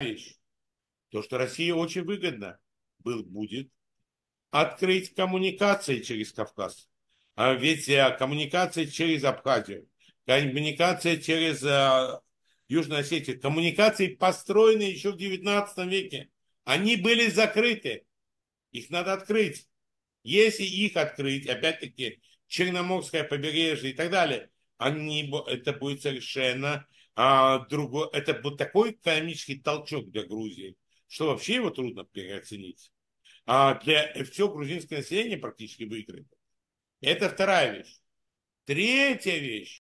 вещь. То, что России очень выгодно был, будет открыть коммуникации через Кавказ. А ведь э, коммуникации через Абхазию, коммуникации через а, Южную Осетию, коммуникации построены еще в 19 веке. Они были закрыты. Их надо открыть. Если их открыть, опять-таки, Черноморское побережье и так далее, они, это будет совершенно а другой, это был такой экономический толчок для Грузии, что вообще его трудно переоценить. А для все грузинское население практически выиграет. Это вторая вещь. Третья вещь.